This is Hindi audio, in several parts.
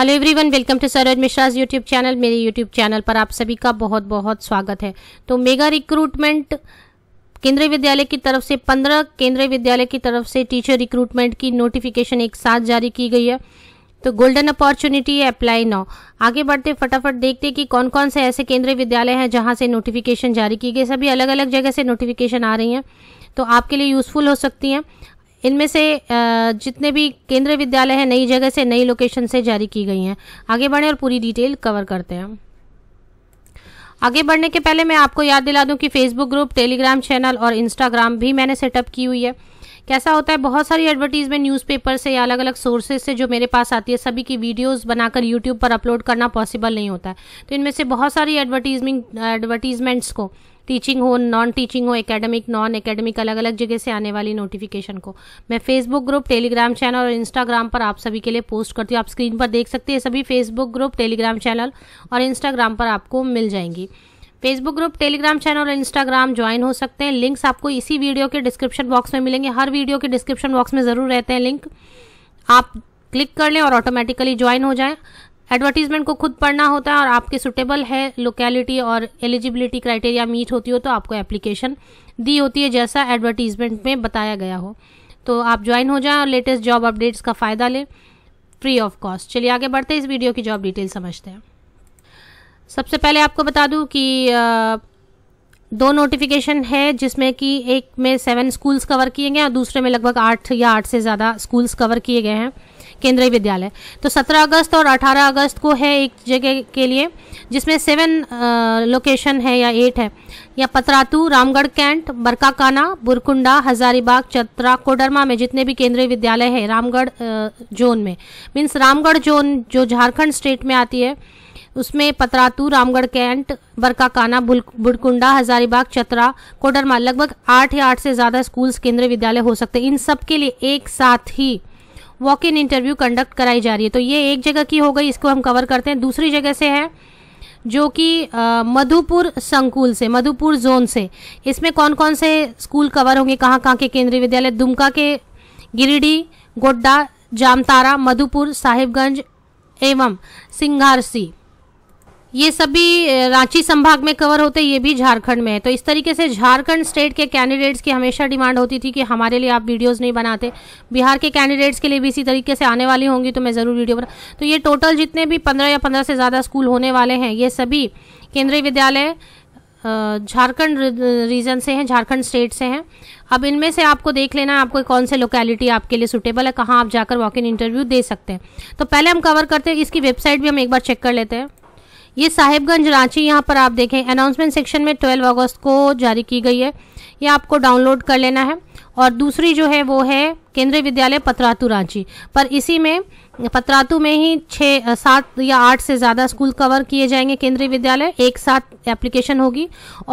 hello everyone welcome to Saroj Mishra's YouTube channel मेरे यूट्यूब चैनल पर आप सभी का बहुत बहुत स्वागत है तो मेगा रिक्रूटमेंट केंद्रीय विद्यालय की तरफ से पंद्रह केंद्रीय विद्यालय की तरफ से टीचर रिक्रूटमेंट की नोटिफिकेशन एक साथ जारी की गई है तो गोल्डन अपॉर्चुनिटी है अप्लाई नाउ आगे बढ़ते फटाफट देखते कि कौन कौन से ऐसे केंद्रीय विद्यालय हैं जहाँ से नोटिफिकेशन जारी की गई सभी अलग अलग जगह से नोटिफिकेशन आ रही हैं तो आपके लिए यूज़फुल हो सकती हैं इनमें से जितने भी केंद्रीय विद्यालय हैं नई जगह से नई लोकेशन से जारी की गई हैं आगे बढ़े और पूरी डिटेल कवर करते हैं आगे बढ़ने के पहले मैं आपको याद दिला दूं कि फेसबुक ग्रुप टेलीग्राम चैनल और इंस्टाग्राम भी मैंने सेटअप की हुई है कैसा होता है बहुत सारी एडवर्टीजमेंट न्यूज़पेपर से या अलग अलग सोर्सेज से जो मेरे पास आती है सभी की वीडियोस बनाकर यूट्यूब पर अपलोड करना पॉसिबल नहीं होता है तो इनमें से बहुत सारी एडवर्टीजमेंट एडवर्टीजमेंट्स को टीचिंग हो नॉन टीचिंग हो एकेडमिक नॉन एकेडमिक अलग अलग जगह से आने वाली नोटिफिकेशन को मैं फेसबुक ग्रुप टेलीग्राम चैनल और इंस्टाग्राम पर आप सभी के लिए पोस्ट करती हूँ आप स्क्रीन पर देख सकते हैं सभी फेसबुक ग्रुप टेलीग्राम चैनल और इंस्टाग्राम पर आपको मिल जाएंगी फेसबुक ग्रुप टेलीग्राम चैनल और इंस्टाग्राम ज्वाइन हो सकते हैं लिंक्स आपको इसी वीडियो के डिस्क्रिप्शन बॉक्स में मिलेंगे हर वीडियो के डिस्क्रिप्शन बॉक्स में ज़रूर रहते हैं लिंक आप क्लिक कर लें और ऑटोमेटिकली ज्वाइन हो जाए एडवर्टीजमेंट को खुद पढ़ना होता है और आपके सुटेबल है लोकेलिटी और एलिजिबिलिटी क्राइटेरिया मीट होती हो तो आपको एप्लीकेशन दी होती है जैसा एडवर्टीजमेंट में बताया गया हो तो आप ज्वाइन हो जाएं और लेटेस्ट जॉब अपडेट्स का फ़ायदा लें फ्री ऑफ कॉस्ट चलिए आगे बढ़ते इस वीडियो की जॉब डिटेल समझते हैं सबसे पहले आपको बता दूं कि दो नोटिफिकेशन है जिसमें कि एक में सेवन स्कूल्स कवर किए गए हैं और दूसरे में लगभग आठ या आठ से ज़्यादा स्कूल्स कवर किए गए हैं केंद्रीय विद्यालय तो 17 अगस्त और 18 अगस्त को है एक जगह के लिए जिसमें सेवन लोकेशन है या एट है या पतरातू रामगढ़ कैंट बरकाकाना बुरकुंडा हजारीबाग चतरा कोडरमा में जितने भी केंद्रीय विद्यालय है रामगढ़ जोन में मीन्स रामगढ़ जोन जो झारखंड स्टेट में आती है उसमें पतरातू रामगढ़ कैंट बरकाकाना बुड़कुंडा हजारीबाग चतरा कोडरमा लगभग आठ या आठ से ज़्यादा स्कूल्स केंद्रीय विद्यालय हो सकते हैं इन सब के लिए एक साथ ही वॉक इन इंटरव्यू कंडक्ट कराई जा रही है तो ये एक जगह की हो गई इसको हम कवर करते हैं दूसरी जगह से है जो कि मधुपुर संकुल से मधुपुर जोन से इसमें कौन कौन से स्कूल कवर होंगे कहाँ कहाँ के केंद्रीय विद्यालय दुमका के गिरिडीह गोड्डा जामतारा मधुपुर साहिबगंज एवं सिंगारसी ये सभी रांची संभाग में कवर होते ये भी झारखंड में है तो इस तरीके से झारखंड स्टेट के कैंडिडेट्स की हमेशा डिमांड होती थी कि हमारे लिए आप वीडियोस नहीं बनाते बिहार के कैंडिडेट्स के लिए भी इसी तरीके से आने वाली होंगी तो मैं ज़रूर वीडियो बना तो ये टोटल जितने भी पंद्रह या पंद्रह से ज़्यादा स्कूल होने वाले हैं ये सभी केंद्रीय विद्यालय झारखंड रीजन से हैं झारखंड स्टेट से हैं अब इनमें से आपको देख लेना है आपको कौन से लोकेलिटी आपके लिए सूटेबल है कहाँ आप जाकर वॉक इन इंटरव्यू दे सकते हैं तो पहले हम कवर करते हैं इसकी वेबसाइट भी हम एक बार चेक कर लेते हैं ये साहिबगंज रांची यहाँ पर आप देखें अनाउंसमेंट सेक्शन में 12 अगस्त को जारी की गई है ये आपको डाउनलोड कर लेना है और दूसरी जो है वो है केंद्रीय विद्यालय पतरातू रांची पर इसी में पतरातू में ही छः सात या आठ से ज़्यादा स्कूल कवर किए जाएंगे केंद्रीय विद्यालय एक साथ एप्लीकेशन होगी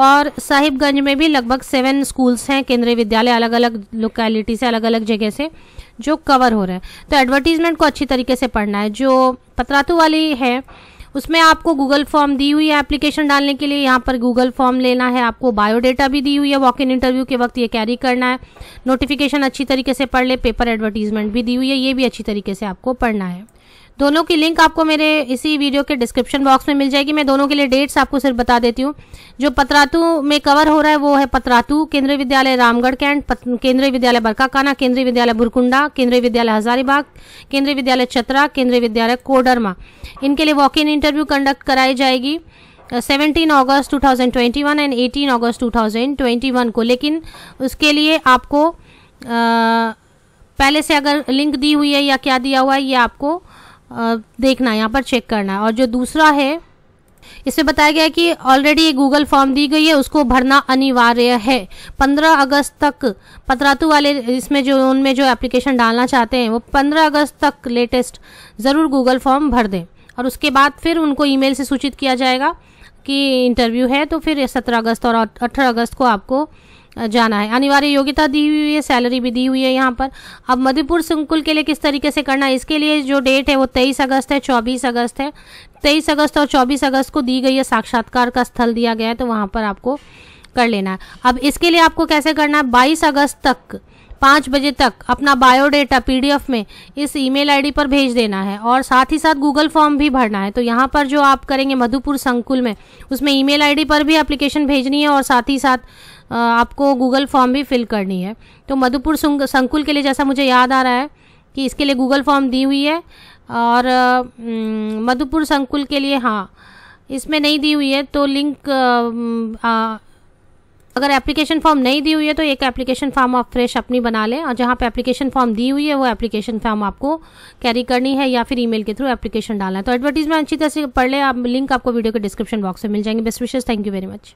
और साहिबगंज में भी लगभग सेवन स्कूल्स हैं केंद्रीय विद्यालय अलग अलग लोकेलिटी से अलग अलग जगह से जो कवर हो रहे हैं तो एडवर्टीजमेंट को अच्छी तरीके से पढ़ना है जो पतरातू वाली है उसमें आपको गूगल फॉर्म दी हुई है एप्लीकेशन डालने के लिए यहाँ पर गूगल फॉर्म लेना है आपको बायोडेटा भी दी हुई है वॉक इन इंटरव्यू के वक्त ये कैरी करना है नोटिफिकेशन अच्छी तरीके से पढ़ ले पेपर एडवर्टीजमेंट भी दी हुई है ये भी अच्छी तरीके से आपको पढ़ना है दोनों की लिंक आपको मेरे इसी वीडियो के डिस्क्रिप्शन बॉक्स में मिल जाएगी मैं दोनों के लिए डेट्स आपको सिर्फ बता देती हूँ जो पतरातू में कवर हो रहा है वो है पतरातू केंद्रीय विद्यालय रामगढ़ कैंट केंद्रीय विद्यालय बरकाकाना केंद्रीय विद्यालय भुरकुंडा केंद्रीय विद्यालय हजारीबाग केंद्रीय विद्यालय चतरा केंद्रीय विद्यालय कोडरमा इनके लिए वॉक इन इंटरव्यू कंडक्ट कराई जाएगी 17 अगस्त टू एंड एटीन अगस्त टू को लेकिन उसके लिए आपको पहले से अगर लिंक दी हुई है या क्या दिया हुआ है ये आपको देखना है यहाँ पर चेक करना है और जो दूसरा है इसमें बताया गया है कि ऑलरेडी गूगल फॉर्म दी गई है उसको भरना अनिवार्य है 15 अगस्त तक पतरातु वाले इसमें जो उनमें जो एप्लीकेशन डालना चाहते हैं वो 15 अगस्त तक लेटेस्ट ज़रूर गूगल फॉर्म भर दें और उसके बाद फिर उनको ईमेल से सूचित किया जाएगा कि इंटरव्यू है तो फिर सत्रह अगस्त और अठारह अगस्त को आपको जाना है अनिवार्य योग्यता दी हुई है सैलरी भी दी हुई है यहाँ पर अब मधुपुर संकुल के लिए किस तरीके से करना है इसके लिए जो डेट है वो तेईस अगस्त है चौबीस अगस्त है तेईस अगस्त और चौबीस अगस्त को दी गई है साक्षात्कार का स्थल दिया गया है तो वहाँ पर आपको कर लेना है अब इसके लिए आपको कैसे करना है बाईस अगस्त तक पाँच बजे तक अपना बायोडेटा पीडीएफ में इस ईमेल आईडी पर भेज देना है और साथ ही साथ गूगल फॉर्म भी भरना है तो यहाँ पर जो आप करेंगे मधुपुर संकुल में उसमें ईमेल आईडी पर भी एप्लीकेशन भेजनी है और साथ ही साथ आपको गूगल फॉर्म भी फिल करनी है तो मधुपुर संकुल के लिए जैसा मुझे याद आ रहा है कि इसके लिए गूगल फॉर्म दी हुई है और मधुपुर संकुल के लिए हाँ इसमें नहीं दी हुई है तो लिंक अगर एप्लीकेशन फॉर्म नहीं दी हुई है तो एक एप्लीकेशन फॉर्म आप फ्रेश अपनी बना लें और जहाँ पे एप्लीकेशन फॉर्म दी हुई है वो एप्लीकेशन फॉर्म आपको कैरी करनी है या फिर ईमेल के थ्रू एप्लीकेशन डालना है तो एडवर्टीजमेंट अच्छी तरह से पढ़ लें आप लिंक आपको वीडियो के डिस्क्रिप्शन बॉक्स में मिल जाएंगे बेस्ट विशेष थैंक यू वेरी मच